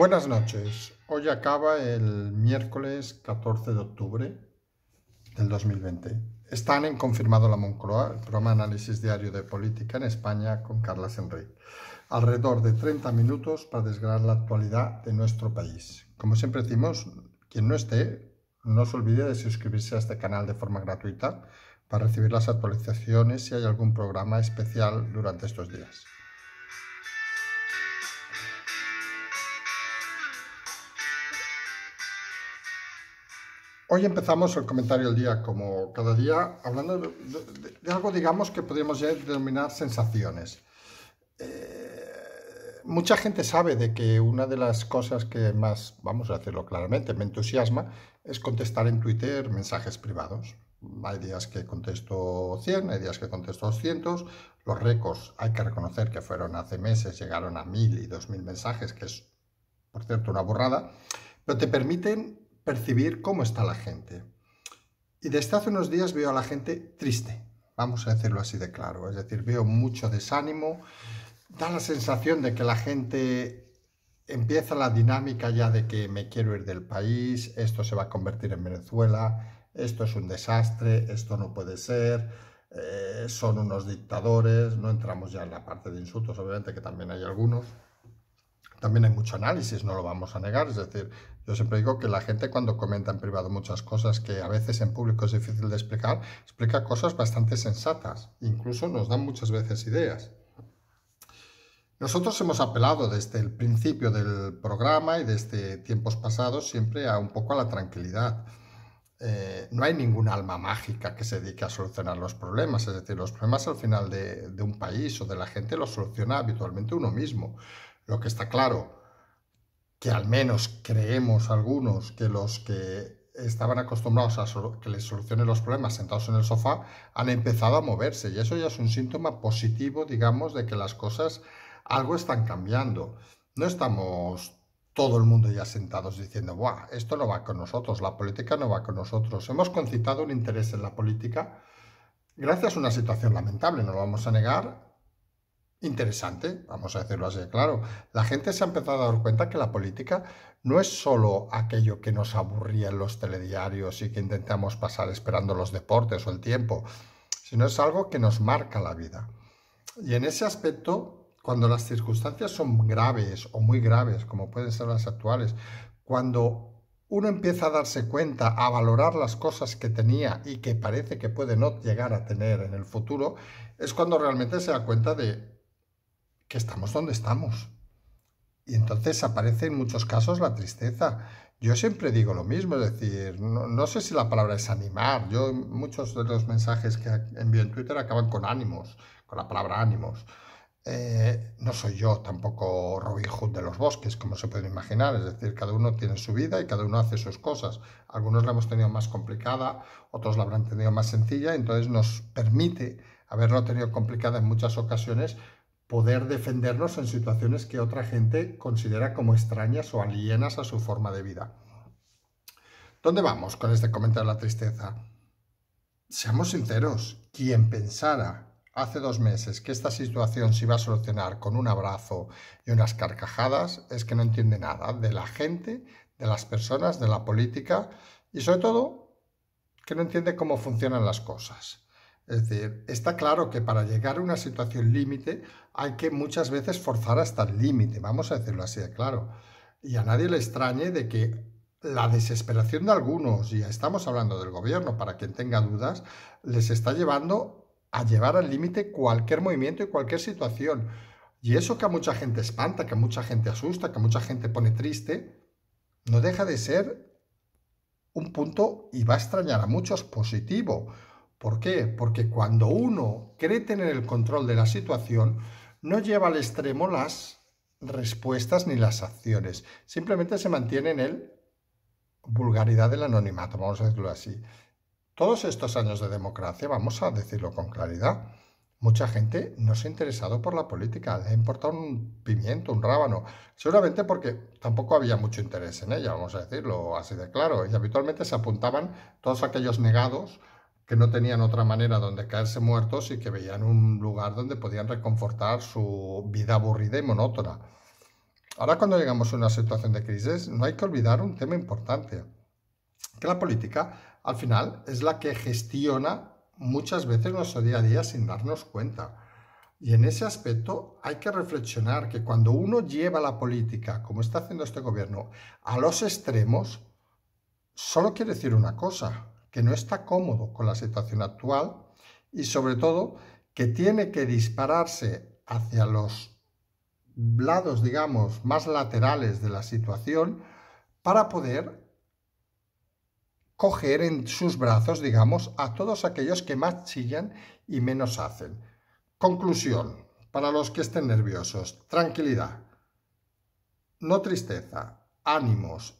Buenas noches. Hoy acaba el miércoles 14 de octubre del 2020. Están en Confirmado la Moncloa, el programa Análisis Diario de Política en España con Carlas Enrique. Alrededor de 30 minutos para desgranar la actualidad de nuestro país. Como siempre decimos, quien no esté, no se olvide de suscribirse a este canal de forma gratuita para recibir las actualizaciones si hay algún programa especial durante estos días. Hoy empezamos el comentario del día, como cada día, hablando de, algo, digamos, que podríamos ya denominar sensaciones. Eh, mucha gente sabe de que una de las cosas que más, vamos a hacerlo claramente, me entusiasma es contestar en Twitter mensajes privados. Hay días que contesto 100, hay días que contesto 200. Los récords, hay que reconocer que fueron hace meses, llegaron a 1000 y 2000 mensajes, que es, por cierto, una borrada, pero te permiten percibir cómo está la gente. Y desde hace unos días veo a la gente triste, vamos a decirlo así de claro, es decir, veo mucho desánimo, da la sensación de que la gente empieza la dinámica ya de que me quiero ir del país, esto se va a convertir en Venezuela, esto es un desastre, esto no puede ser, eh, son unos dictadores, no entramos ya en la parte de insultos, obviamente que también hay algunos, también hay mucho análisis, no lo vamos a negar, es decir, yo siempre digo que la gente cuando comenta en privado muchas cosas que a veces en público es difícil de explicar, explica cosas bastante sensatas, incluso nos dan muchas veces ideas. Nosotros hemos apelado desde el principio del programa y desde tiempos pasados siempre a un poco a la tranquilidad. Eh, no hay ninguna alma mágica que se dedique a solucionar los problemas, es decir, los problemas al final de un país o de la gente los soluciona habitualmente uno mismo. Lo que está claro que al menos creemos algunos que los que estaban acostumbrados a que les solucionen los problemas sentados en el sofá, han empezado a moverse y eso ya es un síntoma positivo, digamos, de que las cosas algo están cambiando. No estamos todo el mundo ya sentados diciendo, Buah, esto no va con nosotros, la política no va con nosotros. Hemos concitado un interés en la política gracias a una situación lamentable, no lo vamos a negar, interesante, vamos a decirlo así, claro, la gente se ha empezado a dar cuenta que la política no es solo aquello que nos aburría en los telediarios y que intentamos pasar esperando los deportes o el tiempo, sino es algo que nos marca la vida. Y en ese aspecto, cuando las circunstancias son graves o muy graves, como pueden ser las actuales, cuando uno empieza a darse cuenta, a valorar las cosas que tenía y que parece que puede no llegar a tener en el futuro, es cuando realmente se da cuenta de que estamos donde estamos. Y entonces aparece en muchos casos la tristeza. Yo siempre digo lo mismo, es decir, no, sé si la palabra es animar. Yo muchos de los mensajes que envío en Twitter acaban con ánimos, con la palabra ánimos. Eh, no soy yo tampoco Robin Hood de los bosques, como se puede imaginar. Es decir, cada uno tiene su vida y cada uno hace sus cosas. Algunos la hemos tenido más complicada, otros la habrán tenido más sencilla. Entonces nos permite haberlo tenido complicada en muchas ocasiones poder defendernos en situaciones que otra gente considera como extrañas o alienas a su forma de vida. ¿Dónde vamos con este comentario de la tristeza? Seamos sinceros, quien pensara hace dos meses que esta situación se iba a solucionar con un abrazo y unas carcajadas es que no entiende nada de la gente, de las personas, de la política y sobre todo que no entiende cómo funcionan las cosas. Es decir, está claro que para llegar a una situación límite hay que muchas veces forzar hasta el límite, vamos a decirlo así de claro. Y a nadie le extrañe de que la desesperación de algunos, y estamos hablando del gobierno para quien tenga dudas, les está llevando a llevar al límite cualquier movimiento y cualquier situación. Y eso que a mucha gente espanta, que a mucha gente asusta, que a mucha gente pone triste, no deja de ser un punto y va a extrañar a muchos positivo. ¿Por qué? Porque cuando uno cree tener el control de la situación, no lleva al extremo las respuestas ni las acciones. Simplemente se mantiene en el vulgaridad del anonimato, vamos a decirlo así. Todos estos años de democracia, vamos a decirlo con claridad, mucha gente no se ha interesado por la política, le ha importado un pimiento, un rábano, seguramente porque tampoco había mucho interés en ella, vamos a decirlo así de claro, y habitualmente se apuntaban todos aquellos negados que no tenían otra manera donde caerse muertos y que veían un lugar donde podían reconfortar su vida aburrida y monótona. Ahora cuando llegamos a una situación de crisis no hay que olvidar un tema importante, que la política al final es la que gestiona muchas veces nuestro día a día sin darnos cuenta. Y en ese aspecto hay que reflexionar que cuando uno lleva la política, como está haciendo este gobierno, a los extremos, solo quiere decir una cosa, que no está cómodo con la situación actual y sobre todo que tiene que dispararse hacia los lados, digamos, más laterales de la situación para poder coger en sus brazos, digamos, a todos aquellos que más chillan y menos hacen. Conclusión, para los que estén nerviosos, tranquilidad, no tristeza, ánimos,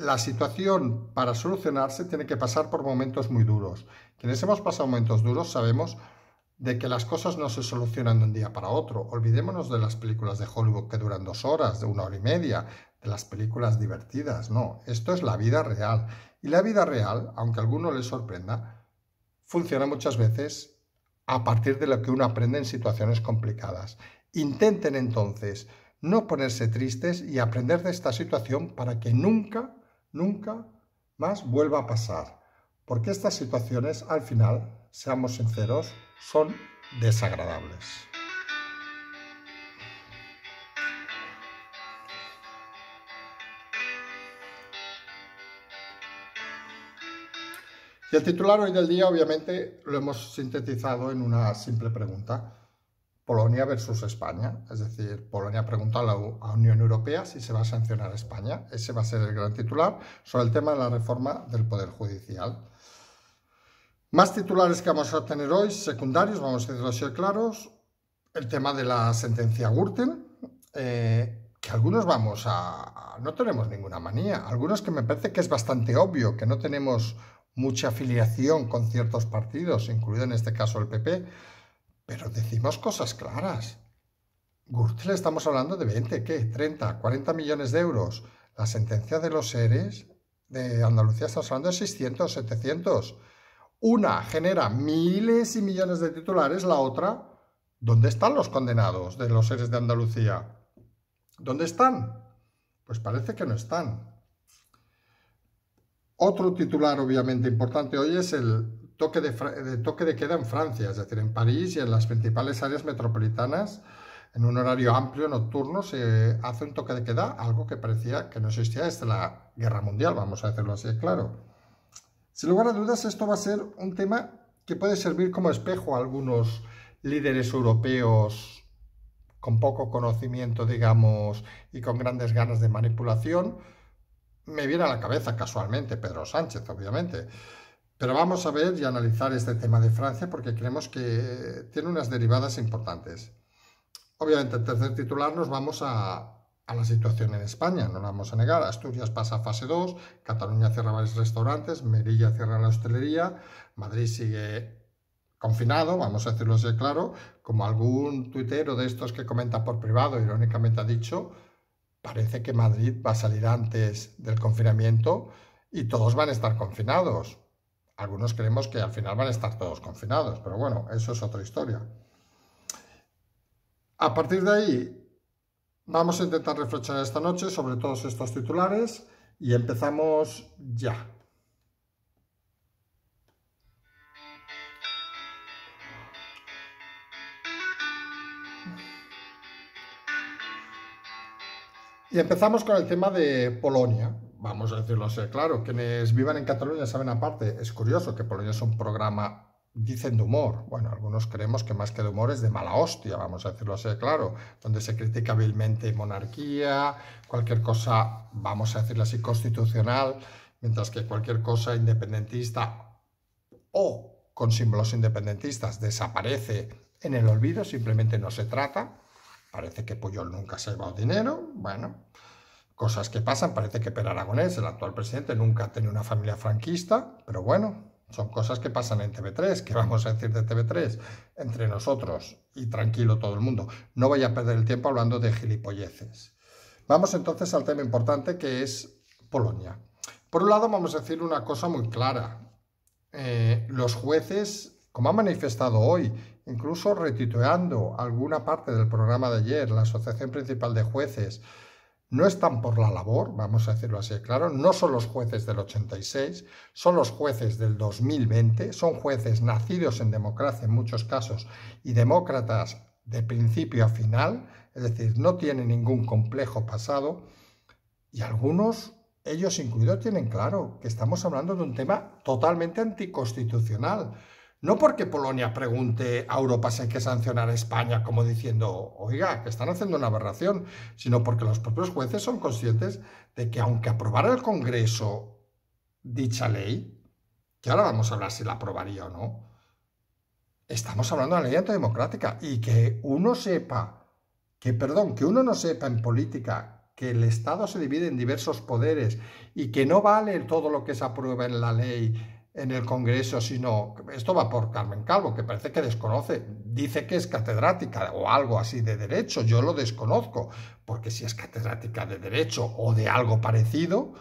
la situación para solucionarse tiene que pasar por momentos muy duros. Quienes hemos pasado momentos duros sabemos de que las cosas no se solucionan de un día para otro. Olvidémonos de las películas de Hollywood que duran dos horas, de una hora y media, de las películas divertidas. No, esto es la vida real. Y la vida real, aunque a alguno les sorprenda, funciona muchas veces a partir de lo que uno aprende en situaciones complicadas. Intenten entonces no ponerse tristes y aprender de esta situación para que nunca nunca más vuelva a pasar, porque estas situaciones al final, seamos sinceros, son desagradables. Y el titular hoy del día, obviamente, lo hemos sintetizado en una simple pregunta. Polonia versus España. Es decir, Polonia pregunta a la Unión Europea si se va a sancionar a España. Ese va a ser el gran titular sobre el tema de la reforma del Poder Judicial. Más titulares que vamos a tener hoy, secundarios, vamos a ser así claros. El tema de la sentencia Gürtel, eh, que algunos vamos a... no tenemos ninguna manía. Algunos que me parece que es bastante obvio, que no tenemos mucha afiliación con ciertos partidos, incluido en este caso el PP pero decimos cosas claras. le estamos hablando de 20, ¿qué? 30, 40 millones de euros. La sentencia de los seres de Andalucía estamos hablando de 600, 700. Una genera miles y millones de titulares, la otra, ¿dónde están los condenados de los seres de Andalucía? ¿Dónde están? Pues parece que no están. Otro titular obviamente importante hoy es el toque de, toque de queda en Francia, es decir, en París y en las principales áreas metropolitanas, en un horario amplio, nocturno, se hace un toque de queda, algo que parecía que no existía desde la Guerra Mundial, vamos a hacerlo así, claro. Sin lugar a dudas, esto va a ser un tema que puede servir como espejo a algunos líderes europeos con poco conocimiento, digamos, y con grandes ganas de manipulación. Me viene a la cabeza casualmente Pedro Sánchez, obviamente. Pero vamos a ver y analizar este tema de Francia porque creemos que tiene unas derivadas importantes. Obviamente, el tercer titular nos vamos a, la situación en España, no la vamos a negar. Asturias pasa a fase 2, Cataluña cierra varios restaurantes, Merilla cierra la hostelería, Madrid sigue confinado, vamos a decirlo así claro, como algún tuitero de estos que comenta por privado irónicamente ha dicho, parece que Madrid va a salir antes del confinamiento y todos van a estar confinados algunos creemos que al final van a estar todos confinados, pero bueno, eso es otra historia. A partir de ahí, vamos a intentar reflexionar esta noche sobre todos estos titulares y empezamos ya. Y empezamos con el tema de Polonia. Vamos a decirlo así, claro, quienes vivan en Cataluña saben aparte, es curioso que Polonia es un programa, dicen de humor, bueno, algunos creemos que más que de humor es de mala hostia, vamos a decirlo así, claro, donde se critica vilmente monarquía, cualquier cosa, vamos a decirlo así, constitucional, mientras que cualquier cosa independentista o con símbolos independentistas desaparece en el olvido, simplemente no se trata. Parece que Puyol nunca se ha llevado dinero, bueno, cosas que pasan. Parece que Per Aragonés, el actual presidente, nunca ha tenido una familia franquista, pero bueno, son cosas que pasan en TV3. ¿Qué vamos a decir de TV3? Entre nosotros y tranquilo todo el mundo. No vaya a perder el tiempo hablando de gilipolleces. Vamos entonces al tema importante que es Polonia. Por un lado, vamos a decir una cosa muy clara. Eh, los jueces, como han manifestado hoy incluso retitulando alguna parte del programa de ayer, la Asociación Principal de Jueces, no están por la labor, vamos a decirlo así claro, no son los jueces del 86, son los jueces del 2020, son jueces nacidos en democracia en muchos casos y demócratas de principio a final, es decir, no tienen ningún complejo pasado y algunos, ellos incluidos, tienen claro que estamos hablando de un tema totalmente anticonstitucional. No porque Polonia pregunte a Europa si hay que sancionar a España como diciendo, oiga, que están haciendo una aberración, sino porque los propios jueces son conscientes de que aunque aprobara el Congreso dicha ley, que ahora vamos a hablar si la aprobaría o no, estamos hablando de una ley antidemocrática y que uno sepa, que perdón, que uno no sepa en política que el Estado se divide en diversos poderes y que no vale todo lo que se aprueba en la ley en el Congreso, sino esto va por Carmen Calvo, que parece que desconoce, dice que es catedrática o algo así de derecho, yo lo desconozco, porque si es catedrática de derecho o de algo parecido,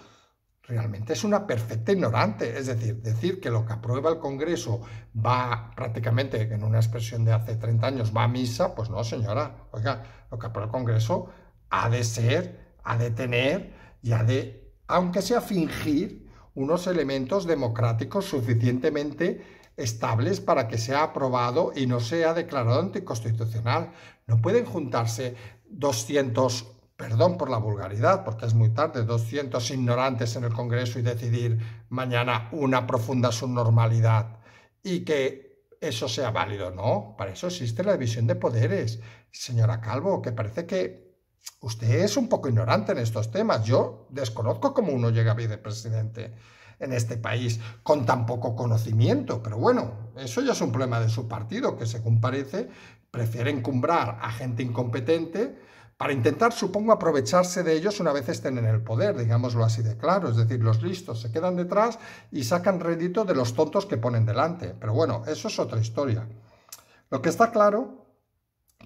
realmente es una perfecta ignorante, es decir, decir que lo que aprueba el Congreso va prácticamente, en una expresión de hace 30 años, va a misa, pues no, señora, oiga, lo que aprueba el Congreso ha de ser, ha de tener y ha de, aunque sea fingir, unos elementos democráticos suficientemente estables para que sea aprobado y no sea declarado anticonstitucional. No pueden juntarse 200, perdón por la vulgaridad, porque es muy tarde, 200 ignorantes en el Congreso y decidir mañana una profunda subnormalidad y que eso sea válido. No, para eso existe la división de poderes. Señora Calvo, que parece que usted es un poco ignorante en estos temas. Yo desconozco cómo uno llega a vicepresidente en este país con tan poco conocimiento, pero bueno, eso ya es un problema de su partido, que según parece prefiere encumbrar a gente incompetente para intentar, supongo, aprovecharse de ellos una vez estén en el poder, digámoslo así de claro. Es decir, los listos se quedan detrás y sacan rédito de los tontos que ponen delante. Pero bueno, eso es otra historia. Lo que está claro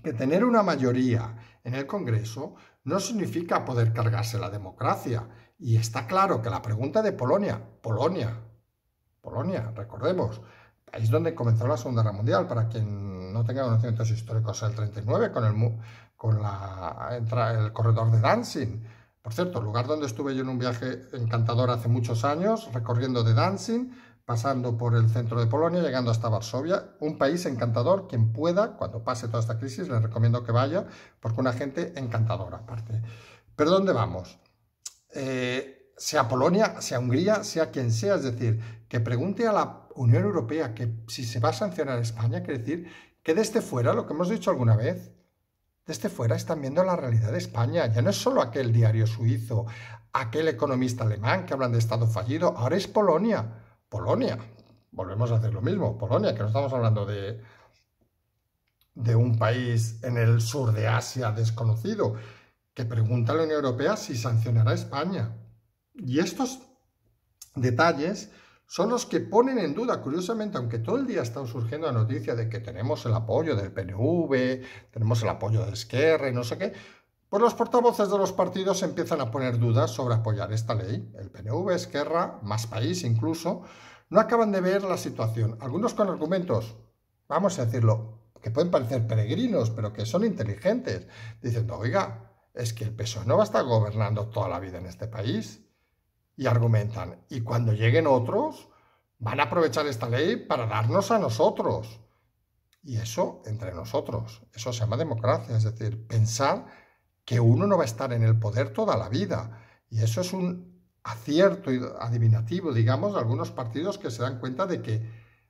que tener una mayoría en el Congreso no significa poder cargarse la democracia. Y está claro que la pregunta de Polonia, Polonia, Polonia, recordemos, país donde comenzó la Segunda Guerra Mundial, para quien no tenga conocimientos históricos, el 39, con, el, con la, el corredor de Danzig. Por cierto, lugar donde estuve yo en un viaje encantador hace muchos años, recorriendo de dancing, pasando por el centro de Polonia, llegando hasta Varsovia. Un país encantador, quien pueda, cuando pase toda esta crisis, le recomiendo que vaya, porque una gente encantadora aparte. Pero ¿dónde vamos? Eh, sea Polonia, sea Hungría, sea quien sea, es decir, que pregunte a la Unión Europea que si se va a sancionar España, quiere decir que desde este fuera, lo que hemos dicho alguna vez, desde este fuera están viendo la realidad de España. Ya no es solo aquel diario suizo, aquel economista alemán que hablan de Estado fallido, ahora es Polonia. Polonia, volvemos a hacer lo mismo, Polonia, que no estamos hablando de, de un país en el sur de Asia desconocido, que pregunta a la Unión Europea si sancionará a España. Y estos detalles son los que ponen en duda, curiosamente, aunque todo el día están surgiendo la noticia de que tenemos el apoyo del PNV, tenemos el apoyo de Esquerra y no sé qué, pues los portavoces de los partidos empiezan a poner dudas sobre apoyar esta ley. El PNV, Esquerra, Más País incluso, no acaban de ver la situación. Algunos con argumentos, vamos a decirlo, que pueden parecer peregrinos, pero que son inteligentes, diciendo, oiga, es que el PSOE no va a estar gobernando toda la vida en este país. Y argumentan, y cuando lleguen otros, van a aprovechar esta ley para darnos a nosotros. Y eso entre nosotros, eso se llama democracia, es decir, pensar que uno no va a estar en el poder toda la vida. Y eso es un acierto adivinativo, digamos, de algunos partidos que se dan cuenta de que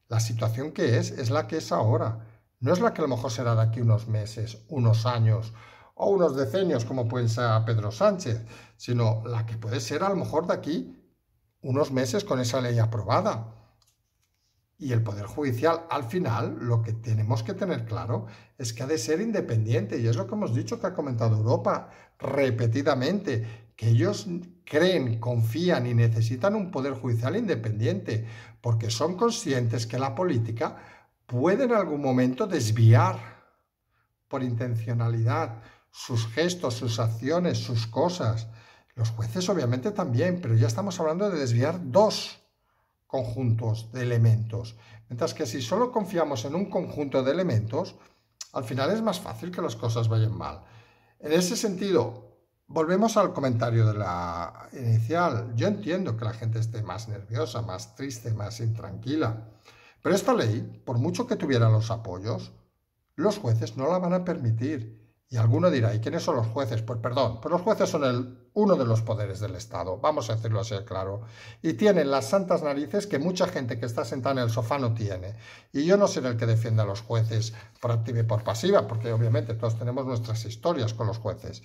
la situación que es es la que es ahora. No es la que a lo mejor será de aquí unos meses, unos años o unos decenios, como piensa ser Pedro Sánchez, sino la que puede ser a lo mejor de aquí unos meses con esa ley aprobada. Y el Poder Judicial, al final, lo que tenemos que tener claro es que ha de ser independiente, y es lo que hemos dicho que ha comentado Europa repetidamente, que ellos creen, confían y necesitan un Poder Judicial independiente, porque son conscientes que la política puede en algún momento desviar por intencionalidad sus gestos, sus acciones, sus cosas. Los jueces obviamente también, pero ya estamos hablando de desviar dos conjuntos de elementos. Mientras que si solo confiamos en un conjunto de elementos, al final es más fácil que las cosas vayan mal. En ese sentido, volvemos al comentario de la inicial. Yo entiendo que la gente esté más nerviosa, más triste, más intranquila. Pero esta ley, por mucho que tuviera los apoyos, los jueces no la van a permitir y alguno dirá, ¿y quiénes son los jueces? Pues perdón, pero pues los jueces son uno de los poderes del Estado, vamos a decirlo así claro. Y tienen las santas narices que mucha gente que está sentada en el sofá no tiene. Y yo no seré el que defienda a los jueces por activa y por pasiva, porque obviamente todos tenemos nuestras historias con los jueces.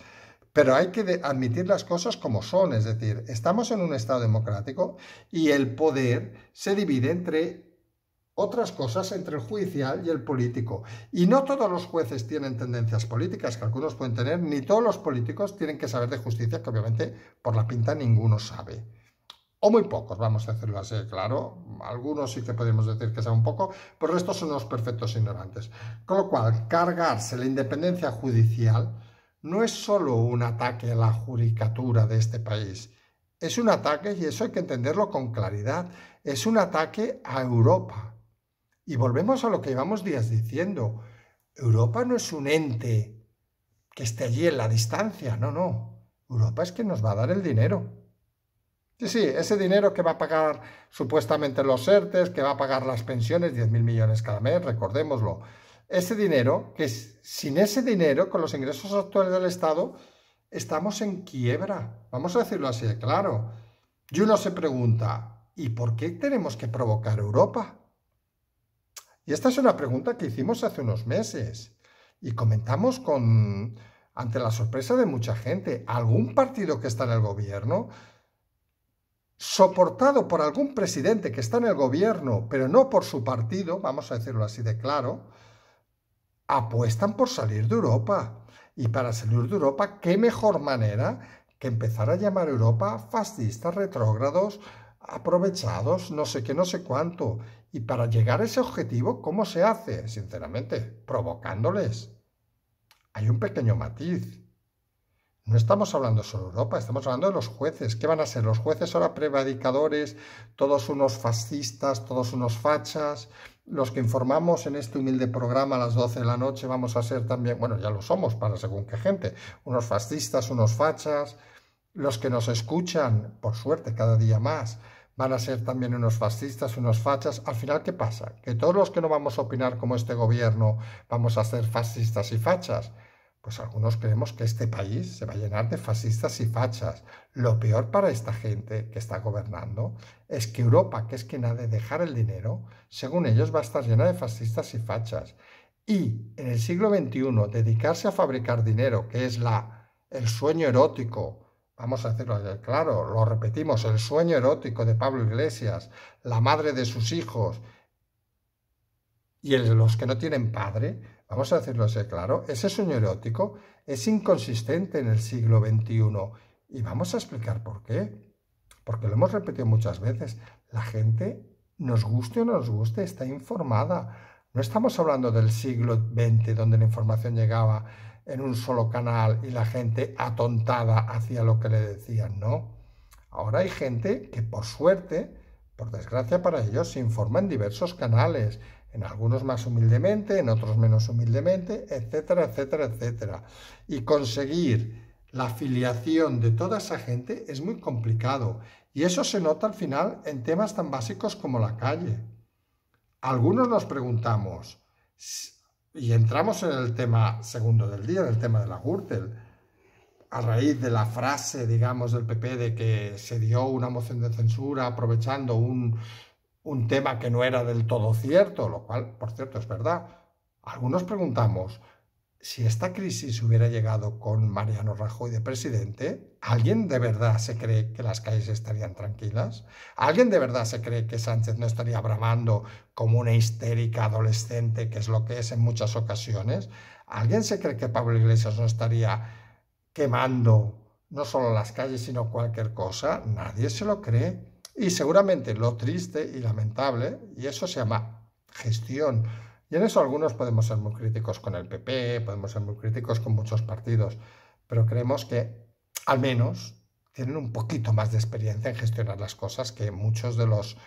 Pero hay que admitir las cosas como son, es decir, estamos en un Estado democrático y el poder se divide entre otras cosas entre el judicial y el político. Y no todos los jueces tienen tendencias políticas, que algunos pueden tener, ni todos los políticos tienen que saber de justicia, que obviamente por la pinta ninguno sabe. O muy pocos, vamos a hacerlo así, claro. Algunos sí que podemos decir que saben un poco, pero estos son los perfectos ignorantes. Con lo cual, cargarse la independencia judicial no es solo un ataque a la judicatura de este país, es un ataque, y eso hay que entenderlo con claridad, es un ataque a Europa y volvemos a lo que íbamos días diciendo. Europa no es un ente que esté allí en la distancia, no, no. Europa es que nos va a dar el dinero. Sí, sí, ese dinero que va a pagar supuestamente los ERTES, que va a pagar las pensiones, 10.000 millones cada mes, recordémoslo. Ese dinero, que sin ese dinero, con los ingresos actuales del Estado, estamos en quiebra. Vamos a decirlo así, claro. Y uno se pregunta, ¿y por qué tenemos que provocar Europa? Y esta es una pregunta que hicimos hace unos meses y comentamos con, ante la sorpresa de mucha gente, algún partido que está en el gobierno, soportado por algún presidente que está en el gobierno, pero no por su partido, vamos a decirlo así de claro, apuestan por salir de Europa. Y para salir de Europa, ¿qué mejor manera que empezar a llamar a Europa fascistas, retrógrados, aprovechados, no sé qué, no sé cuánto? Y para llegar a ese objetivo, ¿cómo se hace? Sinceramente, provocándoles. Hay un pequeño matiz. No estamos hablando solo de Europa, estamos hablando de los jueces. ¿Qué van a ser? Los jueces ahora prevadicadores, todos unos fascistas, todos unos fachas. Los que informamos en este humilde programa a las 12 de la noche vamos a ser también, bueno, ya lo somos para según qué gente, unos fascistas, unos fachas. Los que nos escuchan, por suerte, cada día más, van a ser también unos fascistas, unos fachas. Al final, ¿qué pasa? Que todos los que no vamos a opinar como este gobierno vamos a ser fascistas y fachas. Pues algunos creemos que este país se va a llenar de fascistas y fachas. Lo peor para esta gente que está gobernando es que Europa, que es quien ha de dejar el dinero, según ellos va a estar llena de fascistas y fachas. Y en el siglo XXI, dedicarse a fabricar dinero, que es la, el sueño erótico, vamos a hacerlo eh, claro, lo repetimos, el sueño erótico de Pablo Iglesias, la madre de sus hijos y los que no tienen padre, vamos a decirlo así claro, ese sueño erótico es inconsistente en el siglo XXI y vamos a explicar por qué. Porque lo hemos repetido muchas veces, la gente, nos guste o no nos guste, está informada. No estamos hablando del siglo XX donde la información llegaba en un solo canal y la gente atontada hacía lo que le decían, ¿no? Ahora hay gente que por suerte, por desgracia para ellos, se informa en diversos canales, en algunos más humildemente, en otros menos humildemente, etcétera, etcétera, etcétera. Y conseguir la filiación de toda esa gente es muy complicado y eso se nota al final en temas tan básicos como la calle. Algunos nos preguntamos, y entramos en el tema segundo del día, en el tema de la Gürtel. A raíz de la frase, digamos, del PP de que se dio una moción de censura aprovechando un, un tema que no era del todo cierto, lo cual, por cierto, es verdad. Algunos preguntamos, si esta crisis hubiera llegado con Mariano Rajoy de presidente, ¿alguien de verdad se cree que las calles estarían tranquilas? ¿Alguien de verdad se cree que Sánchez no estaría bramando como una histérica adolescente, que es lo que es en muchas ocasiones? ¿Alguien se cree que Pablo Iglesias no estaría quemando no solo las calles, sino cualquier cosa? Nadie se lo cree. Y seguramente lo triste y lamentable, y eso se llama gestión y en eso algunos podemos ser muy críticos con el PP, podemos ser muy críticos con muchos partidos, pero creemos que al menos tienen un poquito más de experiencia en gestionar las cosas que muchos de los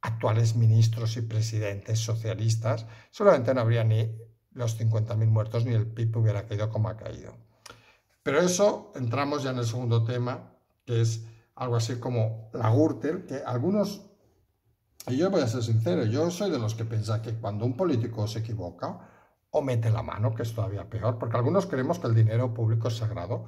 actuales ministros y presidentes socialistas. Solamente no habría ni los 50.000 muertos ni el PIB hubiera caído como ha caído. Pero eso, entramos ya en el segundo tema, que es algo así como la Gürtel, que algunos y yo voy a ser sincero, yo soy de los que piensa que cuando un político se equivoca o mete la mano, que es todavía peor, porque algunos creemos que el dinero público es sagrado,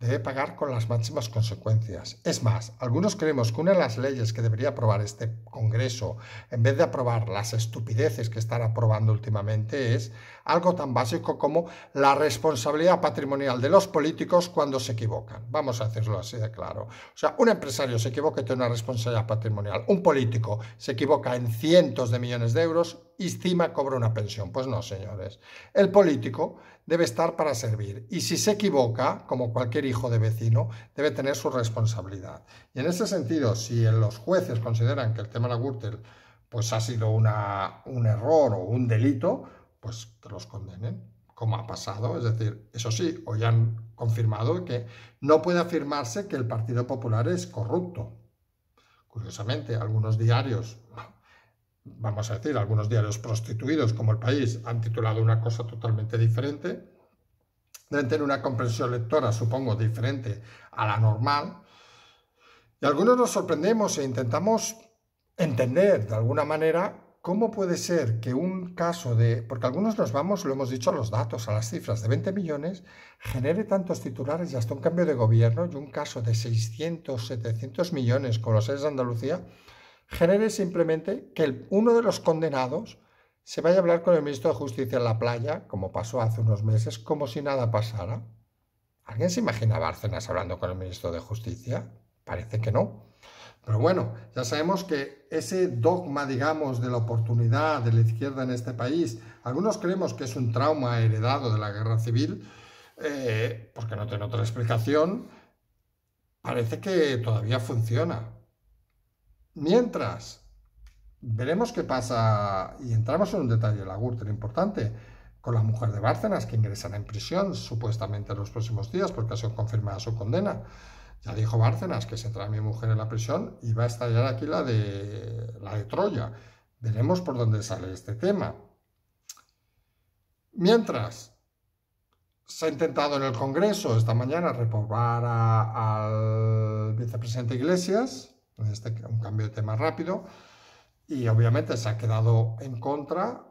debe pagar con las máximas consecuencias. Es más, algunos creemos que una de las leyes que debería aprobar este Congreso, en vez de aprobar las estupideces que están aprobando últimamente, es algo tan básico como la responsabilidad patrimonial de los políticos cuando se equivocan. Vamos a hacerlo así de claro. O sea, un empresario se equivoca y tiene una responsabilidad patrimonial. Un político se equivoca en cientos de millones de euros y encima cobra una pensión. Pues no, señores. El político debe estar para servir y si se equivoca, como cualquier hijo de vecino, debe tener su responsabilidad. Y en ese sentido, si los jueces consideran que el tema de la Gürtel pues ha sido una, un error o un delito, pues los condenen, como ha pasado. Es decir, eso sí, hoy han confirmado que no puede afirmarse que el Partido Popular es corrupto. Curiosamente, algunos diarios vamos a decir, algunos diarios prostituidos como El País han titulado una cosa totalmente diferente, deben tener una comprensión lectora, supongo, diferente a la normal, y algunos nos sorprendemos e intentamos entender de alguna manera cómo puede ser que un caso de, porque algunos nos vamos, lo hemos dicho, a los datos, a las cifras de 20 millones, genere tantos titulares y hasta un cambio de gobierno y un caso de 600, 700 millones con los seres de Andalucía, genere simplemente que uno de los condenados se vaya a hablar con el ministro de Justicia en la playa, como pasó hace unos meses, como si nada pasara. ¿Alguien se imagina Bárcenas hablando con el ministro de Justicia? Parece que no. Pero bueno, ya sabemos que ese dogma, digamos, de la oportunidad de la izquierda en este país, algunos creemos que es un trauma heredado de la guerra civil, eh, porque pues no tiene otra explicación, parece que todavía funciona. Mientras, veremos qué pasa, y entramos en un detalle de la importante, con la mujer de Bárcenas, que ingresará en prisión supuestamente en los próximos días porque ha sido confirmada su condena. Ya dijo Bárcenas que se trae mi mujer en la prisión y va a estallar aquí la de, la de Troya. Veremos por dónde sale este tema. Mientras, se ha intentado en el Congreso esta mañana reprobar al vicepresidente Iglesias, este un cambio de tema rápido. Y obviamente se ha quedado en contra,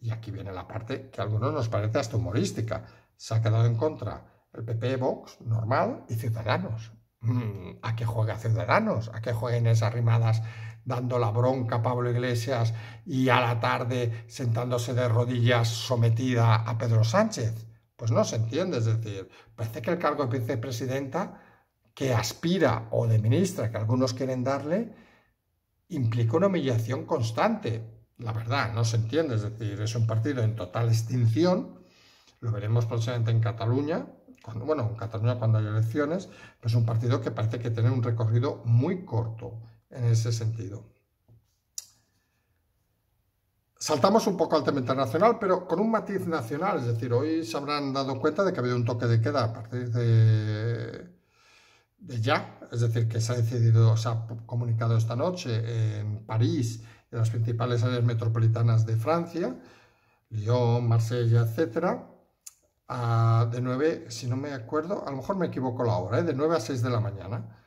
y aquí viene la parte que a algunos nos parece hasta humorística, se ha quedado en contra el PP, Vox, normal, y Ciudadanos. Mm, ¿A qué juega Ciudadanos? ¿A qué jueguen esas rimadas dando la bronca a Pablo Iglesias y a la tarde sentándose de rodillas sometida a Pedro Sánchez? Pues no se entiende, es decir, parece que el cargo de vicepresidenta que aspira o de ministra que algunos quieren darle, implica una humillación constante. La verdad, no se entiende, es decir, es un partido en total extinción, lo veremos próximamente en Cataluña, bueno, en Cataluña cuando hay elecciones, Es un partido que parece que tiene un recorrido muy corto en ese sentido. Saltamos un poco al tema internacional, pero con un matiz nacional, es decir, hoy se habrán dado cuenta de que había un toque de queda a partir de de ya, es decir, que se ha decidido, se ha comunicado esta noche en París, en las principales áreas metropolitanas de Francia, Lyon, Marsella, etc. Ah, de 9, si no me acuerdo, a lo mejor me equivoco la hora, ¿eh? de 9 a 6 de la mañana.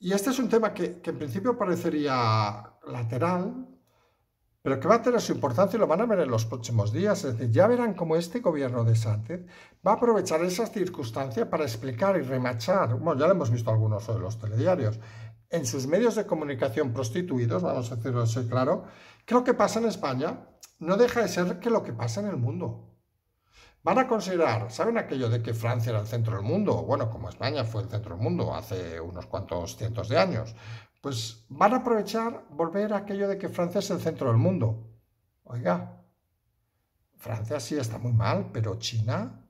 Y este es un tema que, que en principio parecería lateral, pero que va a tener su importancia y lo van a ver en los próximos días. Es decir, ya verán cómo este gobierno de Sánchez va a aprovechar esas circunstancias para explicar y remachar, bueno, ya lo hemos visto algunos de los telediarios, en sus medios de comunicación prostituidos, vamos a decirlo así claro, que lo que pasa en España no deja de ser que lo que pasa en el mundo. Van a considerar, ¿saben aquello de que Francia era el centro del mundo? Bueno, como España fue el centro del mundo hace unos cuantos cientos de años pues van a aprovechar volver a aquello de que Francia es el centro del mundo. Oiga, Francia sí está muy mal, pero China,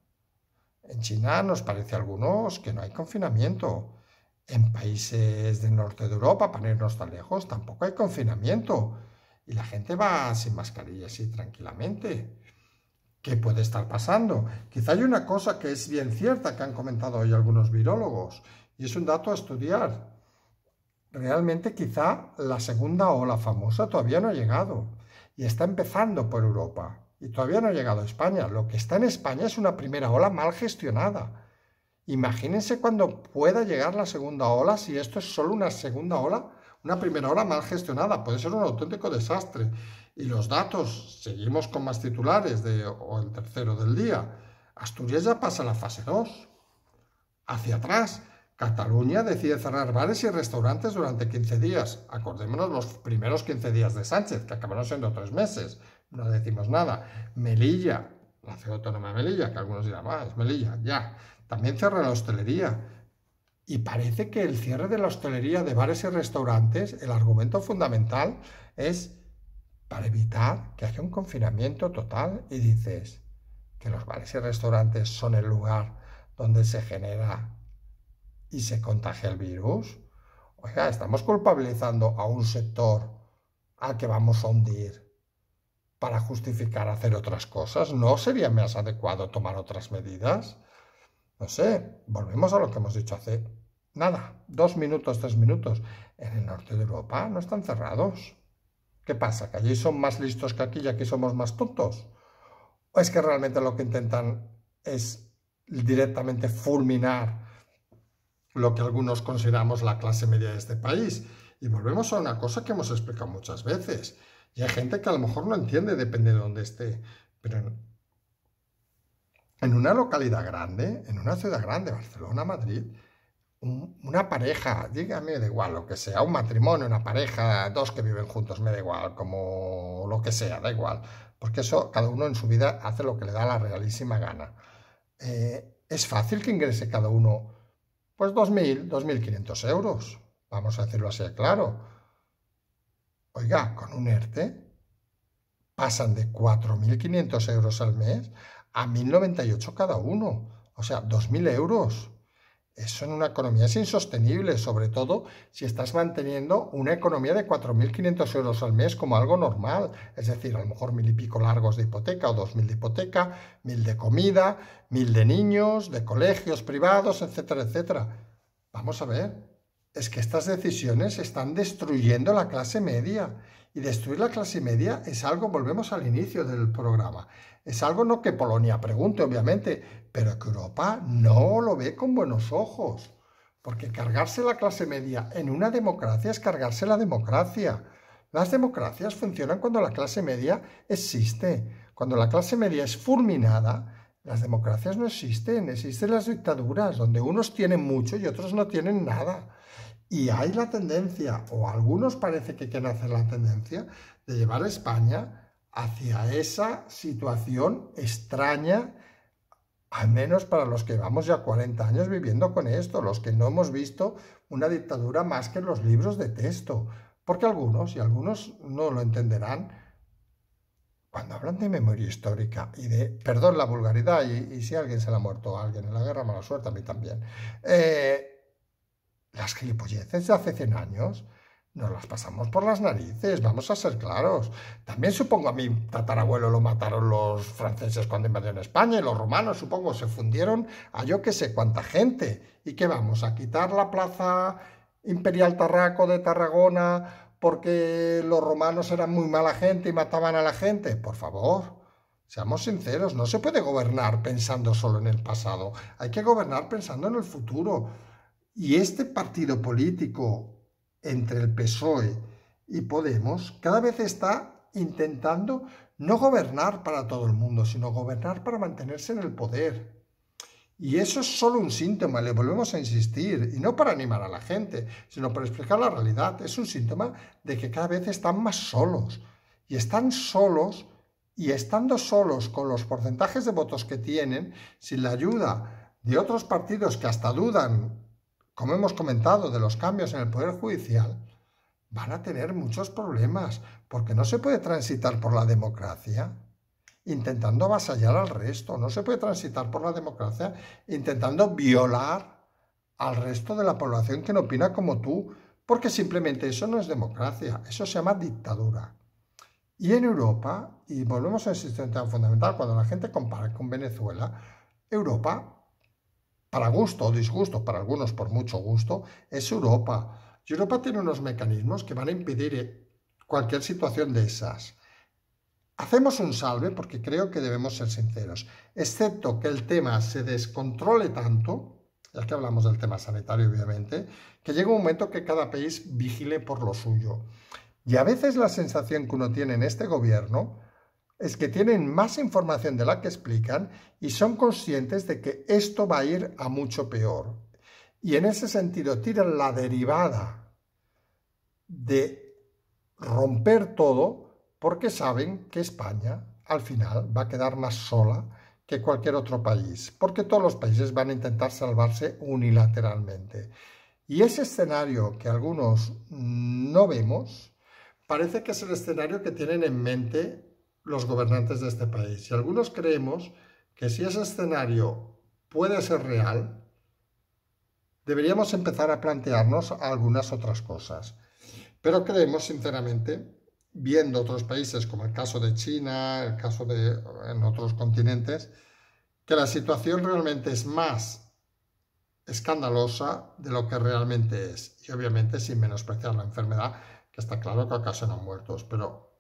en China nos parece a algunos que no hay confinamiento. En países del norte de Europa, para irnos tan lejos, tampoco hay confinamiento. Y la gente va sin mascarilla y tranquilamente. ¿Qué puede estar pasando? Quizá hay una cosa que es bien cierta que han comentado hoy algunos virólogos, y es un dato a estudiar realmente quizá la segunda ola famosa todavía no ha llegado y está empezando por Europa y todavía no ha llegado a España. Lo que está en España es una primera ola mal gestionada. Imagínense cuando pueda llegar la segunda ola si esto es solo una segunda ola, una primera ola mal gestionada. Puede ser un auténtico desastre. Y los datos, seguimos con más titulares de, o el tercero del día. Asturias ya pasa la fase 2. Hacia atrás Cataluña decide cerrar bares y restaurantes durante 15 días. Acordémonos los primeros 15 días de Sánchez, que acabaron siendo tres meses. No decimos nada. Melilla, la ciudad autónoma de Melilla, que algunos dirán, ah, es Melilla, ya. También cierra la hostelería. Y parece que el cierre de la hostelería de bares y restaurantes, el argumento fundamental es para evitar que haya un confinamiento total y dices que los bares y restaurantes son el lugar donde se genera y se contagia el virus. o sea estamos culpabilizando a un sector al que vamos a hundir para justificar hacer otras cosas. ¿No sería más adecuado tomar otras medidas? No sé, volvemos a lo que hemos dicho hace nada, dos minutos, tres minutos. En el norte de Europa no están cerrados. ¿Qué pasa? ¿Que allí son más listos que aquí y aquí somos más tontos? ¿O es que realmente lo que intentan es directamente fulminar lo que algunos consideramos la clase media de este país. Y volvemos a una cosa que hemos explicado muchas veces. Y hay gente que a lo mejor no entiende, depende de dónde esté. Pero en una localidad grande, en una ciudad grande, Barcelona, Madrid, una pareja, dígame, da igual, lo que sea, un matrimonio, una pareja, dos que viven juntos, me da igual, como lo que sea, da igual. Porque eso, cada uno en su vida hace lo que le da la realísima gana. Eh, es fácil que ingrese cada uno pues 2.000, 2.500 euros. Vamos a hacerlo así, claro. Oiga, con un ERTE pasan de 4.500 euros al mes a 1.098 cada uno. O sea, 2.000 euros. Eso en una economía es insostenible, sobre todo si estás manteniendo una economía de 4.500 euros al mes como algo normal. Es decir, a lo mejor mil y pico largos de hipoteca o dos mil de hipoteca, mil de comida, mil de niños, de colegios privados, etcétera, etcétera. Vamos a ver, es que estas decisiones están destruyendo la clase media y destruir la clase media es algo, volvemos al inicio del programa, es algo no que Polonia pregunte, obviamente, pero que Europa no lo ve con buenos ojos. Porque cargarse la clase media en una democracia es cargarse la democracia. Las democracias funcionan cuando la clase media existe. Cuando la clase media es fulminada, las democracias no existen, existen las dictaduras, donde unos tienen mucho y otros no tienen nada. Y hay la tendencia, o algunos parece que quieren hacer la tendencia, de llevar a España hacia esa situación extraña, al menos para los que vamos ya 40 años viviendo con esto, los que no hemos visto una dictadura más que en los libros de texto. Porque algunos, y algunos no lo entenderán, cuando hablan de memoria histórica y de, perdón la vulgaridad, y, y si alguien se la ha muerto a alguien en la guerra, mala suerte a mí también, eh, las gilipolleces de hace 100 años nos las pasamos por las narices, vamos a ser claros. También supongo a mi tatarabuelo lo mataron los franceses cuando invadieron España y los romanos supongo se fundieron a yo que sé cuánta gente. ¿Y qué vamos? ¿A quitar la plaza imperial Tarraco de Tarragona porque los romanos eran muy mala gente y mataban a la gente? Por favor. Seamos sinceros, no se puede gobernar pensando solo en el pasado, hay que gobernar pensando en el futuro. Y este partido político entre el PSOE y Podemos cada vez está intentando no gobernar para todo el mundo, sino gobernar para mantenerse en el poder. Y eso es solo un síntoma, le volvemos a insistir, y no para animar a la gente, sino para explicar la realidad. Es un síntoma de que cada vez están más solos. Y están solos, y estando solos con los porcentajes de votos que tienen, sin la ayuda de otros partidos que hasta dudan como hemos comentado, de los cambios en el Poder Judicial, van a tener muchos problemas, porque no se puede transitar por la democracia intentando avasallar al resto, no se puede transitar por la democracia intentando violar al resto de la población que no opina como tú, porque simplemente eso no es democracia, eso se llama dictadura. Y en Europa, y volvemos a insistir en fundamental, cuando la gente compara con Venezuela, Europa para gusto o disgusto, para algunos por mucho gusto, es Europa. Y Europa tiene unos mecanismos que van a impedir eh, cualquier situación de esas. Hacemos un salve porque creo que debemos ser sinceros, excepto que el tema se descontrole tanto, ya que hablamos del tema sanitario obviamente, que llega un momento que cada país vigile por lo suyo. Y a veces la sensación que uno tiene en este gobierno es que tienen más información de la que explican y son conscientes de que esto va a ir a mucho peor. Y en ese sentido tiran la derivada de romper todo porque saben que España al final va a quedar más sola que cualquier otro país, porque todos los países van a intentar salvarse unilateralmente. Y ese escenario que algunos no vemos, parece que es el escenario que tienen en mente los gobernantes de este país. Y algunos creemos que si ese escenario puede ser real, deberíamos empezar a plantearnos algunas otras cosas. Pero creemos, sinceramente, viendo otros países como el caso de China, el caso de en otros continentes, que la situación realmente es más escandalosa de lo que realmente es. Y obviamente sin menospreciar la enfermedad, que está claro que ocasionan muertos, pero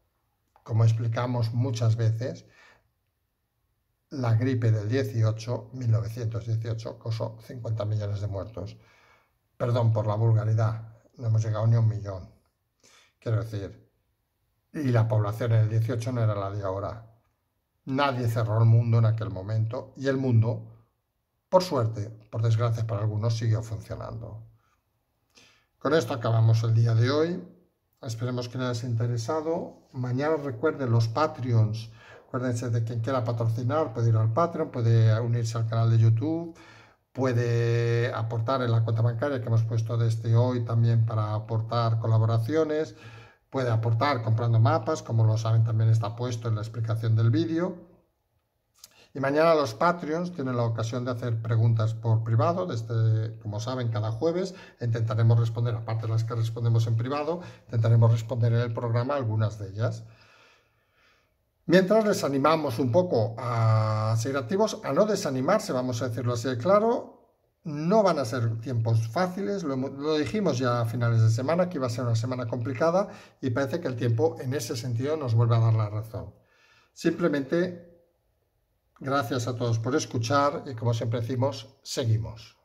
como explicamos muchas veces, la gripe del 18, 1918, causó 50 millones de muertos. Perdón por la vulgaridad, no hemos llegado ni a un millón. Quiero decir, y la población en el 18 no era la de ahora. Nadie cerró el mundo en aquel momento y el mundo, por suerte, por desgracia para algunos, siguió funcionando. Con esto acabamos el día de hoy. Esperemos que les haya interesado. Mañana recuerden los Patreons. Acuérdense de quien quiera patrocinar, puede ir al Patreon, puede unirse al canal de YouTube, puede aportar en la cuenta bancaria que hemos puesto desde hoy también para aportar colaboraciones, puede aportar comprando mapas, como lo saben también está puesto en la explicación del vídeo. Y mañana los Patreons tienen la ocasión de hacer preguntas por privado, este, como saben, cada jueves. Intentaremos responder, aparte de las que respondemos en privado, intentaremos responder en el programa algunas de ellas. Mientras les animamos un poco a ser activos, a no desanimarse, vamos a decirlo así de claro, no van a ser tiempos fáciles, lo, dijimos ya a finales de semana, que iba a ser una semana complicada y parece que el tiempo en ese sentido nos vuelve a dar la razón. Simplemente Gracias a todos por escuchar y como siempre decimos, seguimos.